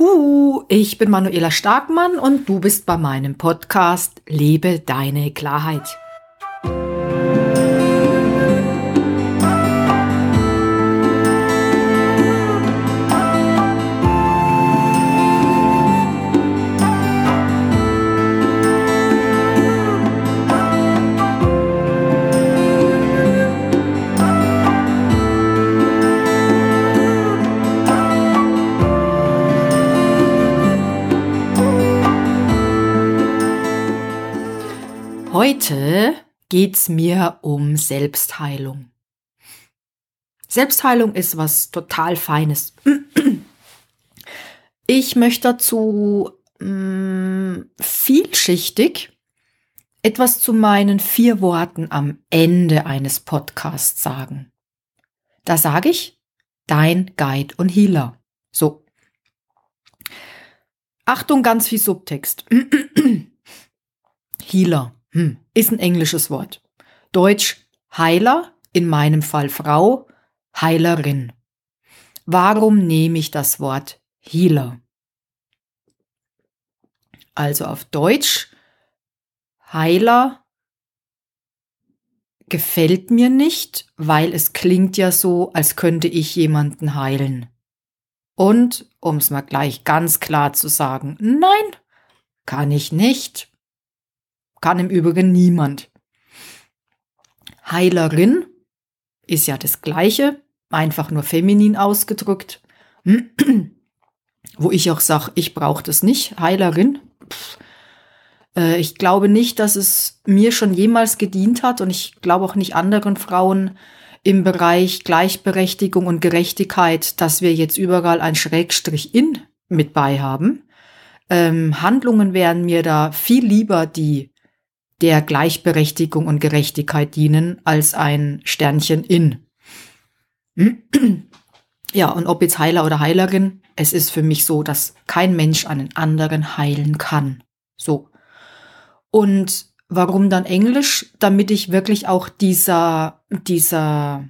Hu, ich bin Manuela Starkmann und du bist bei meinem Podcast Lebe deine Klarheit. Heute geht's mir um Selbstheilung. Selbstheilung ist was total Feines. Ich möchte dazu mh, mm, vielschichtig etwas zu meinen vier Worten am Ende eines Podcasts sagen. Da sage ich, dein Guide und Healer. So. Achtung, ganz viel Subtext. Healer hm, ist ein englisches Wort. Deutsch Heiler, in meinem Fall Frau, Heilerin. Warum nehme ich das Wort Healer? Also auf Deutsch Heiler gefällt mir nicht, weil es klingt ja so, als könnte ich jemanden heilen. Und, um es mal gleich ganz klar zu sagen, nein, kann ich nicht. Kann im Übrigen niemand. Heilerin ist ja das Gleiche, einfach nur feminin ausgedrückt. Wo ich auch sage, ich brauche das nicht. Heilerin. Pff. Äh, ich glaube nicht, dass es mir schon jemals gedient hat und ich glaube auch nicht anderen Frauen im Bereich Gleichberechtigung und Gerechtigkeit, dass wir jetzt überall ein Schrägstrich in mit bei haben. Ähm, Handlungen wären mir da viel lieber, die der Gleichberechtigung und Gerechtigkeit dienen als ein Sternchen in. Ja, und ob jetzt Heiler oder Heilerin, es ist für mich so, dass kein Mensch einen anderen heilen kann. So. Und warum dann Englisch? Damit ich wirklich auch dieser, dieser,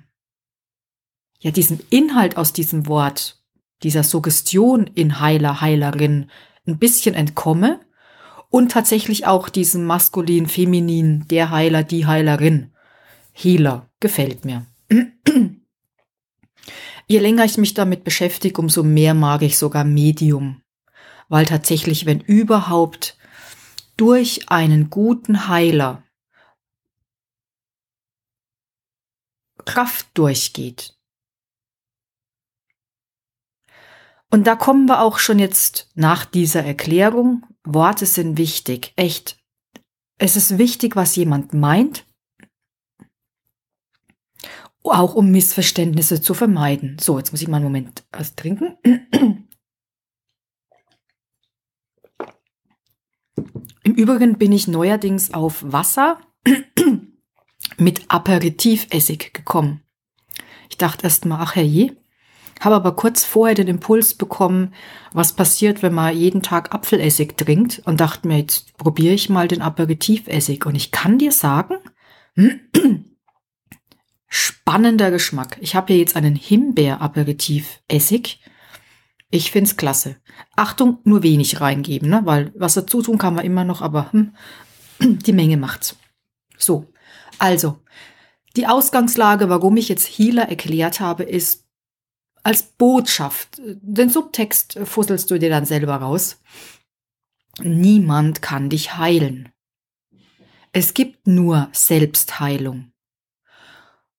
ja, diesen Inhalt aus diesem Wort, dieser Suggestion in Heiler, Heilerin ein bisschen entkomme und tatsächlich auch diesen maskulin, feminin, der Heiler, die Heilerin. Healer gefällt mir. Je länger ich mich damit beschäftige, umso mehr mag ich sogar Medium. Weil tatsächlich, wenn überhaupt, durch einen guten Heiler Kraft durchgeht. Und da kommen wir auch schon jetzt nach dieser Erklärung Worte sind wichtig, echt. Es ist wichtig, was jemand meint, auch um Missverständnisse zu vermeiden. So, jetzt muss ich mal einen Moment was äh, trinken. Im Übrigen bin ich neuerdings auf Wasser mit Aperitivessig gekommen. Ich dachte erst mal, ach herrje, habe aber kurz vorher den Impuls bekommen, was passiert, wenn man jeden Tag Apfelessig trinkt und dachte mir, jetzt probiere ich mal den Aperitivessig. Und ich kann dir sagen, spannender Geschmack. Ich habe hier jetzt einen Himbeer-Aperitivessig. Ich find's klasse. Achtung, nur wenig reingeben, ne? weil was dazu tun kann man immer noch, aber hm, die Menge macht's. So, also, die Ausgangslage, warum ich jetzt Healer erklärt habe, ist als Botschaft. Äh, den Subtext äh, fusselst du dir dann selber raus. Niemand kann dich heilen. Es gibt nur Selbstheilung.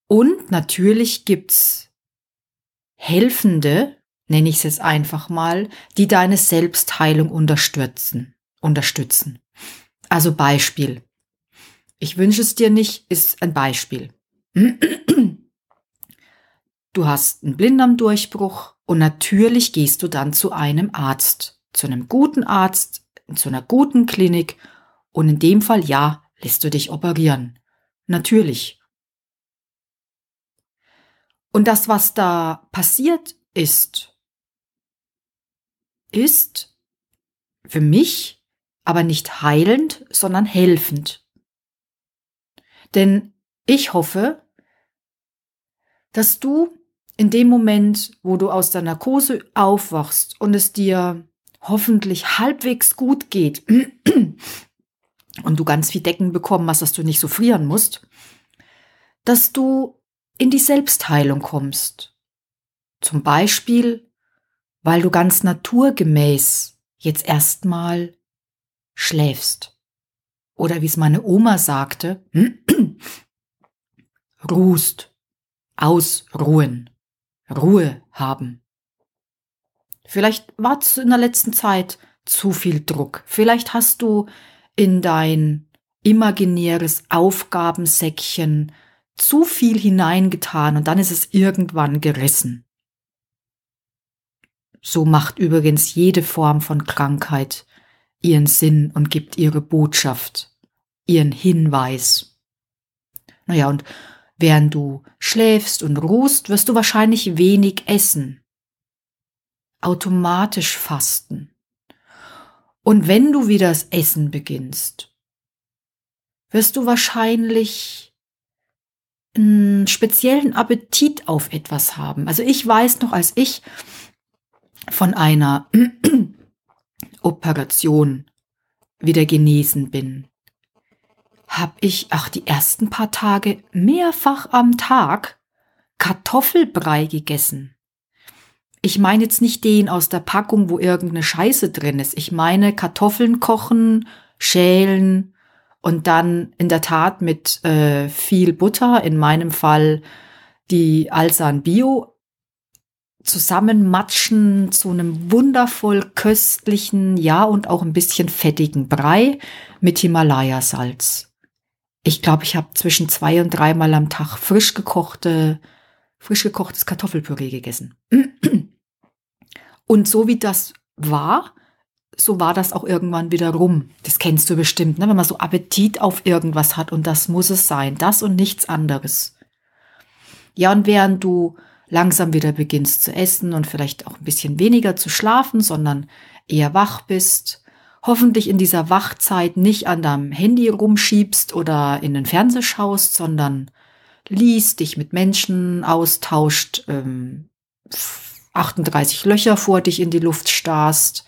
Und natürlich gibt's Helfende, nenne ich es jetzt einfach mal, die deine Selbstheilung unterstützen, unterstützen. Also Beispiel. Ich wünsche es dir nicht, ist ein Beispiel du hast einen Blinddarmdurchbruch und natürlich gehst du dann zu einem Arzt, zu einem guten Arzt, zu einer guten Klinik und in dem Fall ja, lässt du dich operieren. Natürlich. Und das, was da passiert ist, ist für mich aber nicht heilend, sondern helfend. Denn ich hoffe, dass du in dem Moment, wo du aus der Narkose aufwachst und es dir hoffentlich halbwegs gut geht und du ganz viel Decken bekommen hast, dass du nicht so frieren musst, dass du in die Selbstheilung kommst. Zum Beispiel, weil du ganz naturgemäß jetzt erstmal schläfst. Oder wie es meine Oma sagte, ruhst, ausruhen. Ruhe haben. Vielleicht war in der letzten Zeit zu viel Druck. Vielleicht hast du in dein imaginäres Aufgabensäckchen zu viel hineingetan und dann ist es irgendwann gerissen. So macht übrigens jede Form von Krankheit ihren Sinn und gibt ihre Botschaft, ihren Hinweis. Naja, und Während du schläfst und ruhst, wirst du wahrscheinlich wenig essen. Automatisch fasten. Und wenn du wieder das Essen beginnst, wirst du wahrscheinlich einen speziellen Appetit auf etwas haben. Also ich weiß noch, als ich von einer Operation wieder genesen bin, habe ich auch die ersten paar Tage mehrfach am Tag Kartoffelbrei gegessen. Ich meine jetzt nicht den aus der Packung, wo irgendeine Scheiße drin ist. Ich meine Kartoffeln kochen, schälen und dann in der Tat mit äh, viel Butter, in meinem Fall die Alsan Bio, zusammenmatschen zu einem wundervoll köstlichen, ja und auch ein bisschen fettigen Brei mit Himalaya-Salz. Ich glaube, ich habe zwischen zwei und dreimal am Tag frisch gekochte, frisch gekochtes Kartoffelpüree gegessen. Und so wie das war, so war das auch irgendwann wieder rum. Das kennst du bestimmt, ne? wenn man so Appetit auf irgendwas hat und das muss es sein, das und nichts anderes. Ja, und während du langsam wieder beginnst zu essen und vielleicht auch ein bisschen weniger zu schlafen, sondern eher wach bist, hoffentlich in dieser Wachzeit nicht an deinem Handy rumschiebst oder in den Fernseher schaust, sondern liest, dich mit Menschen austauscht, ähm, 38 Löcher vor dich in die Luft starrst.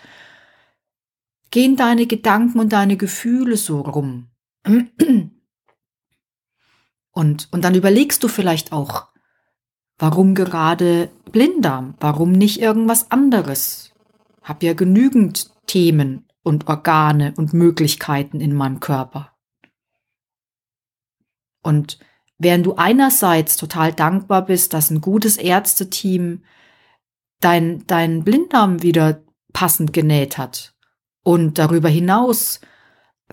Gehen deine Gedanken und deine Gefühle so rum. Und, und dann überlegst du vielleicht auch, warum gerade Blinddarm? Warum nicht irgendwas anderes? Hab ja genügend Themen und Organe und Möglichkeiten in meinem Körper. Und während du einerseits total dankbar bist, dass ein gutes Ärzteteam dein, dein Blinddarm wieder passend genäht hat und darüber hinaus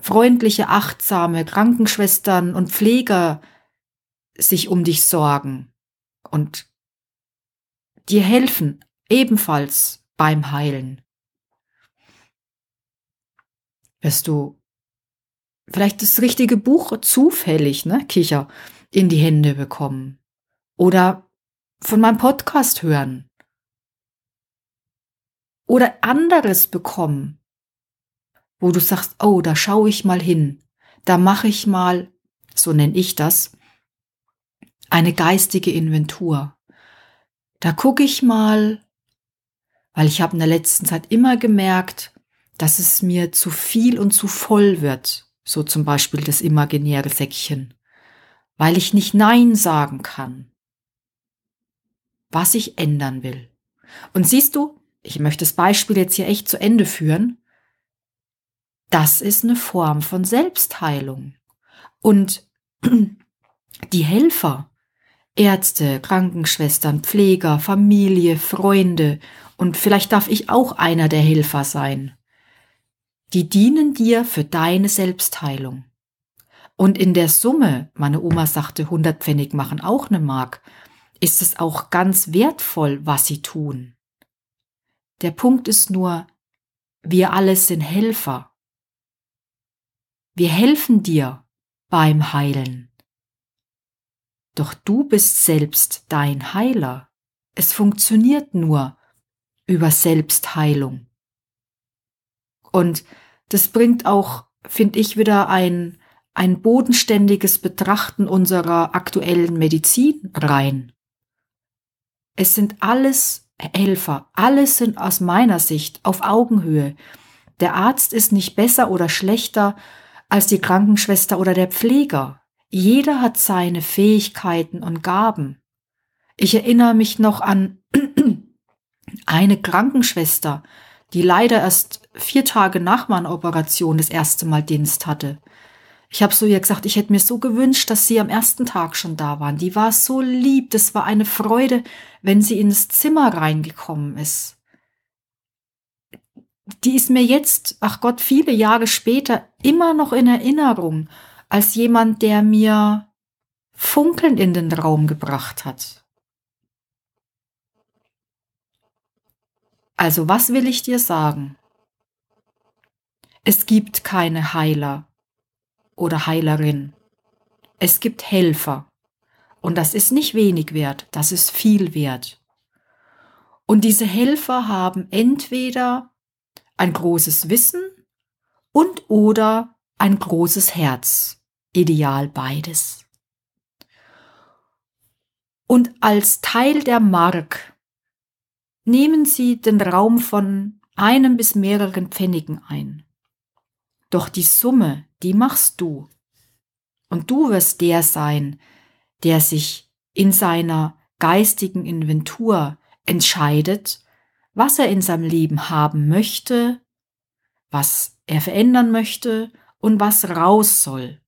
freundliche, achtsame Krankenschwestern und Pfleger sich um dich sorgen und dir helfen, ebenfalls beim Heilen wirst du vielleicht das richtige Buch zufällig, ne, Kicher, in die Hände bekommen. Oder von meinem Podcast hören. Oder anderes bekommen, wo du sagst, oh, da schaue ich mal hin. Da mache ich mal, so nenne ich das, eine geistige Inventur. Da gucke ich mal, weil ich habe in der letzten Zeit immer gemerkt, dass es mir zu viel und zu voll wird, so zum Beispiel das imaginäre Säckchen, weil ich nicht Nein sagen kann, was ich ändern will. Und siehst du, ich möchte das Beispiel jetzt hier echt zu Ende führen, das ist eine Form von Selbstheilung. Und die Helfer, Ärzte, Krankenschwestern, Pfleger, Familie, Freunde und vielleicht darf ich auch einer der Helfer sein die dienen dir für deine Selbstheilung. Und in der Summe, meine Oma sagte, 100 Pfennig machen auch eine Mark, ist es auch ganz wertvoll, was sie tun. Der Punkt ist nur, wir alle sind Helfer. Wir helfen dir beim Heilen. Doch du bist selbst dein Heiler. Es funktioniert nur über Selbstheilung. Und das bringt auch, finde ich, wieder ein, ein bodenständiges Betrachten unserer aktuellen Medizin rein. Es sind alles Helfer, alles sind aus meiner Sicht auf Augenhöhe. Der Arzt ist nicht besser oder schlechter als die Krankenschwester oder der Pfleger. Jeder hat seine Fähigkeiten und Gaben. Ich erinnere mich noch an eine Krankenschwester, die leider erst vier Tage nach meiner Operation das erste Mal Dienst hatte. Ich habe so ihr gesagt, ich hätte mir so gewünscht, dass sie am ersten Tag schon da waren. Die war so lieb, das war eine Freude, wenn sie ins Zimmer reingekommen ist. Die ist mir jetzt, ach Gott, viele Jahre später immer noch in Erinnerung als jemand, der mir Funkeln in den Raum gebracht hat. Also was will ich dir sagen? Es gibt keine Heiler oder Heilerin. Es gibt Helfer. Und das ist nicht wenig wert, das ist viel wert. Und diese Helfer haben entweder ein großes Wissen und oder ein großes Herz. Ideal beides. Und als Teil der Mark nehmen sie den Raum von einem bis mehreren Pfennigen ein. Doch die Summe, die machst du. Und du wirst der sein, der sich in seiner geistigen Inventur entscheidet, was er in seinem Leben haben möchte, was er verändern möchte und was raus soll.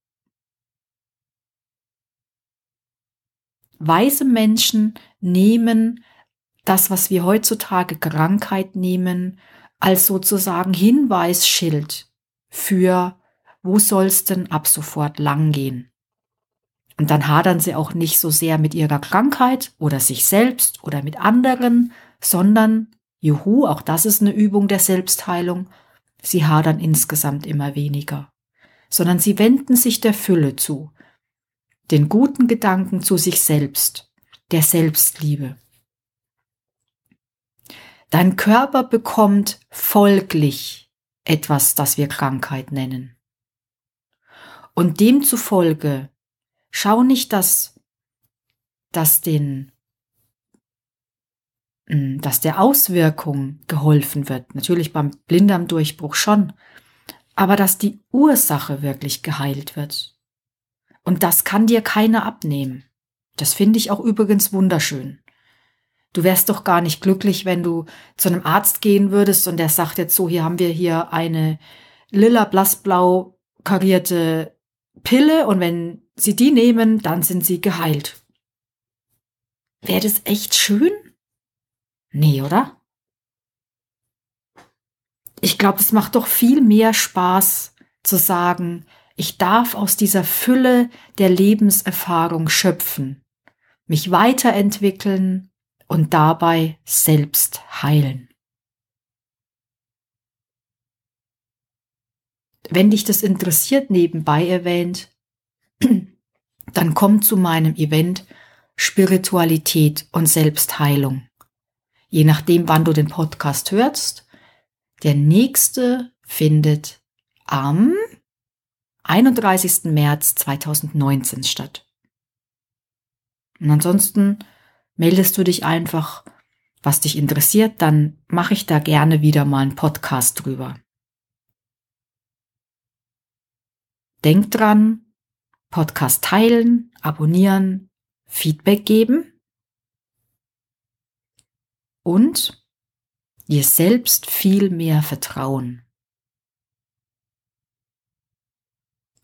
Weise Menschen nehmen das, was wir heutzutage Krankheit nehmen, als sozusagen Hinweisschild für, wo soll's denn ab sofort langgehen? Und dann hadern sie auch nicht so sehr mit ihrer Krankheit oder sich selbst oder mit anderen, sondern, juhu, auch das ist eine Übung der Selbstheilung, sie hadern insgesamt immer weniger, sondern sie wenden sich der Fülle zu, den guten Gedanken zu sich selbst, der Selbstliebe, Dein Körper bekommt folglich etwas, das wir Krankheit nennen. Und demzufolge schau nicht, dass, dass den hm, dass der Auswirkung geholfen wird. Natürlich beim Blinddarmdurchbruch schon, aber dass die Ursache wirklich geheilt wird. Und das kann dir keiner abnehmen. Das finde ich auch übrigens wunderschön du wärst doch gar nicht glücklich, wenn du zu einem Arzt gehen würdest und der sagt jetzt so, hier haben wir hier eine lila blassblau karierte Pille und wenn sie die nehmen, dann sind sie geheilt. Wäre das echt schön? Nee, oder? Ich glaube, es macht doch viel mehr Spaß zu sagen, ich darf aus dieser Fülle der Lebenserfahrung schöpfen, mich weiterentwickeln, und dabei selbst heilen. Wenn dich das interessiert, nebenbei erwähnt, dann komm zu meinem Event Spiritualität und Selbstheilung. Je nachdem, wann du den Podcast hörst, der nächste findet am 31. März 2019 statt. Und ansonsten meldest du dich einfach, was dich interessiert, dann mache ich da gerne wieder mal einen Podcast drüber. Denk dran, Podcast teilen, abonnieren, Feedback geben und dir selbst viel mehr vertrauen.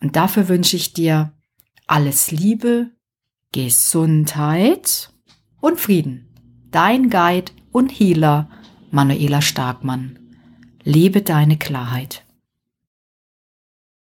Und dafür wünsche ich dir alles Liebe, Gesundheit und Frieden. Dein Guide und Healer, Manuela Starkmann. Lebe deine Klarheit.